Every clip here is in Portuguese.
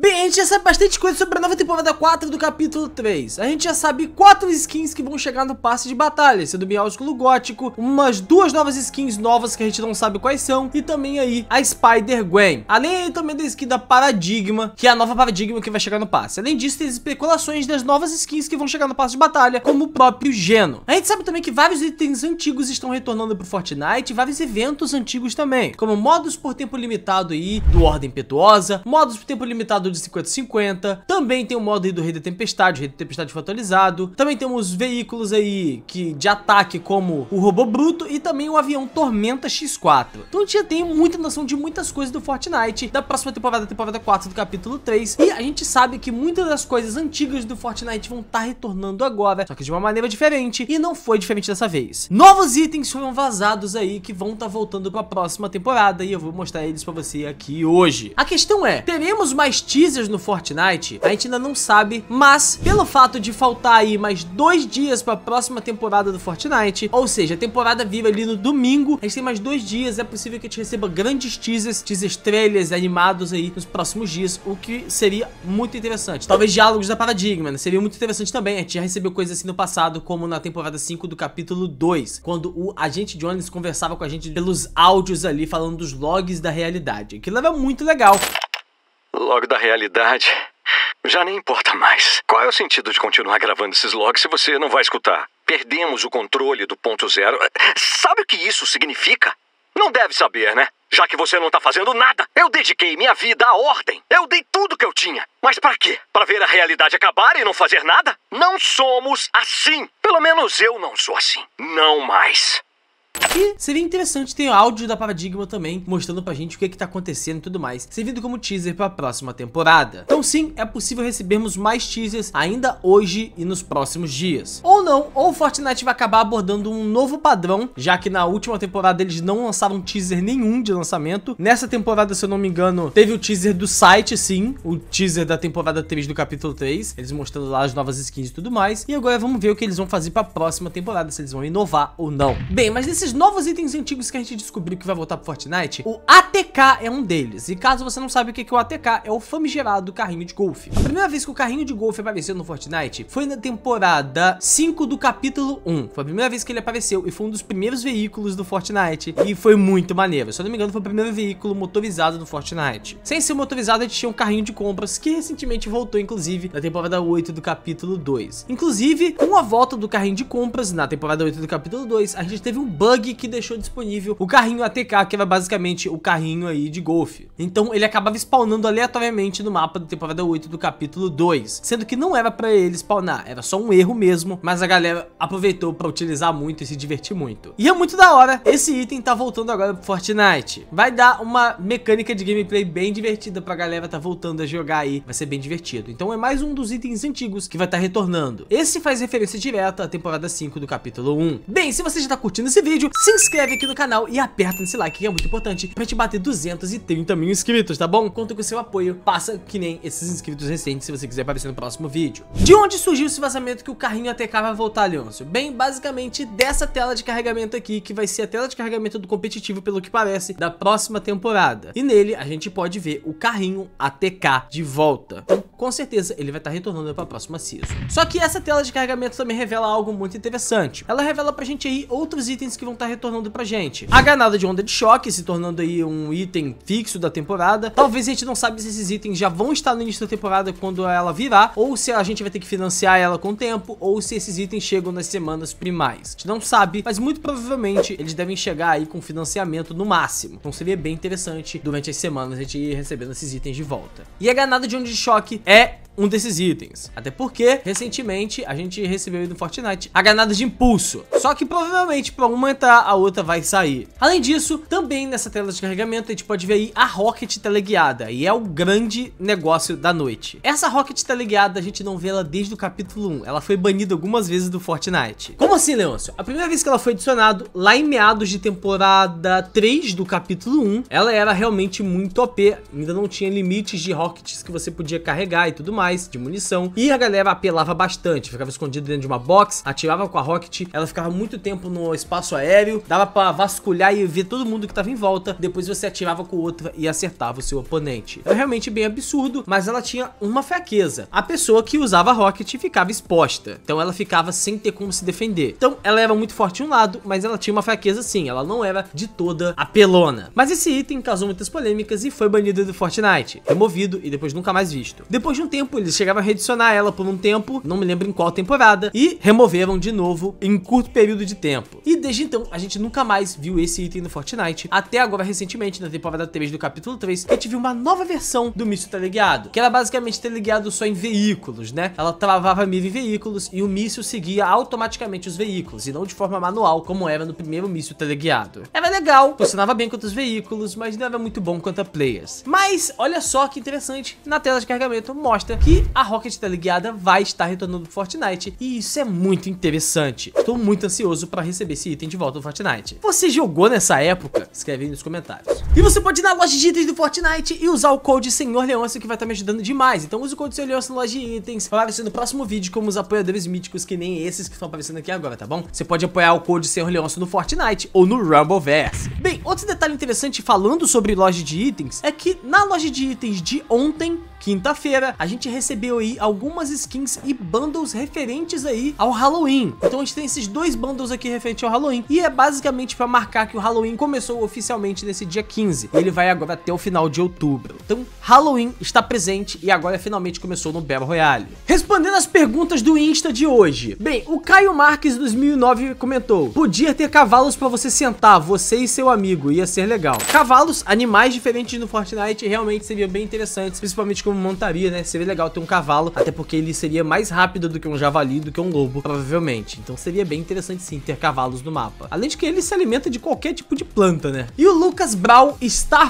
Bem, a gente já sabe bastante coisa sobre a nova temporada 4 do capítulo 3. A gente já sabe quatro skins que vão chegar no passe de batalha, sendo o Miáusulo Gótico, umas duas novas skins novas que a gente não sabe quais são, e também aí a Spider-Gwen. Além também da skin da Paradigma, que é a nova Paradigma que vai chegar no passe. Além disso, tem especulações das novas skins que vão chegar no passe de batalha, como o próprio Geno. A gente sabe também que vários itens antigos estão retornando pro Fortnite, vários eventos antigos também, como modos por tempo limitado aí, do Ordem Petuosa, modos por tempo limitado atualizado de 50-50, também tem o modo aí do Rei da Tempestade, o Rei da Tempestade foi atualizado, também temos veículos aí que, de ataque como o Robô Bruto e também o avião Tormenta X4. Então a gente já tem muita noção de muitas coisas do Fortnite, da próxima temporada, temporada 4 do capítulo 3, e a gente sabe que muitas das coisas antigas do Fortnite vão estar tá retornando agora, só que de uma maneira diferente, e não foi diferente dessa vez. Novos itens foram vazados aí que vão estar tá voltando para a próxima temporada, e eu vou mostrar eles para você aqui hoje. A questão é, teremos mais teasers no Fortnite, a gente ainda não sabe, mas pelo fato de faltar aí mais dois dias para a próxima temporada do Fortnite, ou seja, a temporada vive ali no domingo, a gente tem mais dois dias, é possível que a gente receba grandes teasers, teasers trailers animados aí nos próximos dias, o que seria muito interessante. Talvez diálogos da Paradigma, né? Seria muito interessante também, a gente já recebeu coisas assim no passado, como na temporada 5 do capítulo 2, quando o agente Jones conversava com a gente pelos áudios ali, falando dos logs da realidade. Aquilo era muito legal logo da realidade, já nem importa mais. Qual é o sentido de continuar gravando esses logs se você não vai escutar? Perdemos o controle do ponto zero. Sabe o que isso significa? Não deve saber, né? Já que você não tá fazendo nada. Eu dediquei minha vida à ordem. Eu dei tudo que eu tinha. Mas para quê? Para ver a realidade acabar e não fazer nada? Não somos assim. Pelo menos eu não sou assim. Não mais. E seria interessante ter áudio da Paradigma também, mostrando pra gente o que é que tá acontecendo e tudo mais, servindo como teaser pra próxima temporada. Então sim, é possível recebermos mais teasers ainda hoje e nos próximos dias. Ou não, ou Fortnite vai acabar abordando um novo padrão, já que na última temporada eles não lançaram teaser nenhum de lançamento. Nessa temporada, se eu não me engano, teve o teaser do site sim, o teaser da temporada 3 do capítulo 3, eles mostrando lá as novas skins e tudo mais. E agora vamos ver o que eles vão fazer pra próxima temporada, se eles vão inovar ou não. Bem, mas nesse esses novos itens antigos que a gente descobriu que vai voltar pro Fortnite, o ATK é um deles. E caso você não sabe o que é o ATK, é o famigerado carrinho de golfe. A primeira vez que o carrinho de golfe apareceu no Fortnite foi na temporada 5 do capítulo 1. Foi a primeira vez que ele apareceu e foi um dos primeiros veículos do Fortnite. E foi muito maneiro. Se eu não me engano, foi o primeiro veículo motorizado do Fortnite. Sem ser motorizado, a gente tinha um carrinho de compras que recentemente voltou, inclusive, na temporada 8 do capítulo 2. Inclusive, com a volta do carrinho de compras na temporada 8 do capítulo 2, a gente teve um bug bug que deixou disponível o carrinho ATK, que era basicamente o carrinho aí de golfe. Então ele acabava spawnando aleatoriamente no mapa da temporada 8 do capítulo 2, sendo que não era pra ele spawnar, era só um erro mesmo, mas a galera aproveitou pra utilizar muito e se divertir muito. E é muito da hora, esse item tá voltando agora pro Fortnite. Vai dar uma mecânica de gameplay bem divertida pra galera tá voltando a jogar aí, vai ser bem divertido. Então é mais um dos itens antigos que vai estar tá retornando. Esse faz referência direta à temporada 5 do capítulo 1. Bem, se você já tá curtindo esse vídeo, vídeo, se inscreve aqui no canal e aperta nesse like que é muito importante pra gente bater 230 mil inscritos, tá bom? Conto com o seu apoio, passa que nem esses inscritos recentes se você quiser aparecer no próximo vídeo. De onde surgiu esse vazamento que o carrinho ATK vai voltar, Leôncio? Bem, basicamente dessa tela de carregamento aqui, que vai ser a tela de carregamento do competitivo, pelo que parece, da próxima temporada. E nele a gente pode ver o carrinho ATK de volta. Então, com certeza ele vai estar tá retornando para a próxima season. Só que essa tela de carregamento também revela algo muito interessante. Ela revela pra gente aí outros itens que vão vão estar tá retornando pra gente. A granada de onda de choque se tornando aí um item fixo da temporada. Talvez a gente não saiba se esses itens já vão estar no início da temporada quando ela virar, ou se a gente vai ter que financiar ela com o tempo, ou se esses itens chegam nas semanas primais. A gente não sabe, mas muito provavelmente eles devem chegar aí com financiamento no máximo. Então seria bem interessante durante as semanas a gente ir recebendo esses itens de volta. E a granada de onda de choque é um desses itens. Até porque, recentemente, a gente recebeu aí no Fortnite a granada de impulso. Só que provavelmente para uma entrar, a outra vai sair. Além disso, também nessa tela de carregamento a gente pode ver aí a Rocket teleguiada. E é o grande negócio da noite. Essa Rocket teleguiada a gente não vê ela desde o capítulo 1. Ela foi banida algumas vezes do Fortnite. Como assim, Leôncio? A primeira vez que ela foi adicionada, lá em meados de temporada 3 do capítulo 1, ela era realmente muito OP. Ainda não tinha limites de rockets que você podia carregar e tudo mais mais de munição. E a galera apelava bastante, ficava escondido dentro de uma box, atirava com a rocket, ela ficava muito tempo no espaço aéreo, dava para vasculhar e ver todo mundo que tava em volta, depois você atirava com outra e acertava o seu oponente. É realmente bem absurdo, mas ela tinha uma fraqueza. A pessoa que usava a rocket ficava exposta, então ela ficava sem ter como se defender. Então ela era muito forte de um lado, mas ela tinha uma fraqueza sim, ela não era de toda apelona. Mas esse item causou muitas polêmicas e foi banido do Fortnite, removido e depois nunca mais visto. Depois de um tempo tempo, eles chegaram a redicionar ela por um tempo, não me lembro em qual temporada, e removeram de novo em curto período de tempo. E desde então, a gente nunca mais viu esse item no Fortnite, até agora recentemente, na temporada 3 do capítulo 3, que tive uma nova versão do míssil teleguiado, que era basicamente teleguiado só em veículos, né? Ela travava a mira em veículos e o míssil seguia automaticamente os veículos, e não de forma manual, como era no primeiro míssil teleguiado. Era legal, funcionava bem contra os veículos, mas não era muito bom contra players. Mas, olha só que interessante, na tela de carregamento mostra que a Rocket teleguiada vai estar retornando pro Fortnite e isso é muito interessante. Estou muito ansioso para receber esse item de volta do Fortnite. Você jogou nessa época? Escreve aí nos comentários. E você pode ir na loja de itens do Fortnite e usar o code Senhor Leôncio que vai estar me ajudando demais. Então use o code Senhor Leôncio na loja de itens Vai aparecer no próximo vídeo como os apoiadores míticos que nem esses que estão aparecendo aqui agora, tá bom? Você pode apoiar o code Senhor Leôncio no Fortnite ou no Rumbleverse. Bem, outro detalhe interessante falando sobre loja de itens é que na loja de itens de ontem, quinta-feira, a gente recebeu aí algumas skins e bundles referentes aí ao Halloween. Então a gente tem esses dois bundles aqui referentes ao Halloween e é basicamente para marcar que o Halloween começou oficialmente nesse dia 15. ele vai agora até o final de outubro. Então Halloween está presente e agora finalmente começou no Battle Royale. Respondendo às perguntas do Insta de hoje. Bem, o Caio Marques 2009 comentou: "Podia ter cavalos para você sentar, você e seu amigo, ia ser legal". Cavalos, animais diferentes no Fortnite realmente seria bem interessante, principalmente como montaria, né? Seria legal legal ter um cavalo, até porque ele seria mais rápido do que um javali, do que um lobo, provavelmente. Então seria bem interessante sim ter cavalos no mapa. Além de que ele se alimenta de qualquer tipo de planta, né? E o Lucas Brau,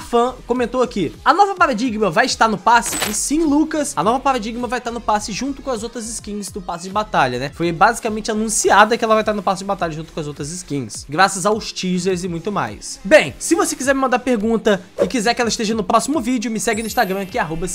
fã comentou aqui. A nova paradigma vai estar no passe? E sim, Lucas, a nova paradigma vai estar no passe junto com as outras skins do passe de batalha, né? Foi basicamente anunciada que ela vai estar no passe de batalha junto com as outras skins. Graças aos teasers e muito mais. Bem, se você quiser me mandar pergunta e quiser que ela esteja no próximo vídeo, me segue no Instagram que é arroba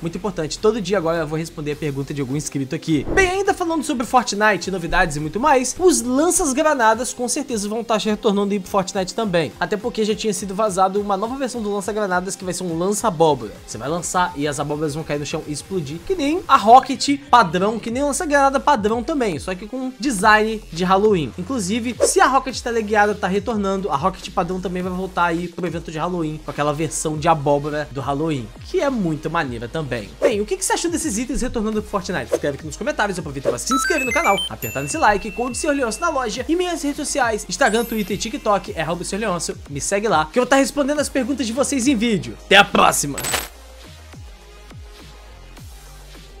Muito importante, todo todo dia agora eu vou responder a pergunta de algum inscrito aqui. Bem, ainda falando sobre Fortnite, novidades e muito mais, os lanças-granadas com certeza vão tá estar retornando aí pro Fortnite também. Até porque já tinha sido vazado uma nova versão do lança-granadas que vai ser um lança-abóbora. Você vai lançar e as abóboras vão cair no chão e explodir, que nem a Rocket padrão, que nem lança-granada padrão também, só que com design de Halloween. Inclusive, se a Rocket teleguiada tá retornando, a Rocket padrão também vai voltar aí pro evento de Halloween, com aquela versão de abóbora do Halloween, que é muito maneira também. Bem, o que, que você achou desses itens retornando pro Fortnite? Escreve aqui nos comentários, aproveita para se inscrever no canal, apertar nesse like, o seu Leôncio na loja e minhas redes sociais, Instagram, Twitter e TikTok, é arroba seu me segue lá, que eu vou estar respondendo as perguntas de vocês em vídeo. Até a próxima!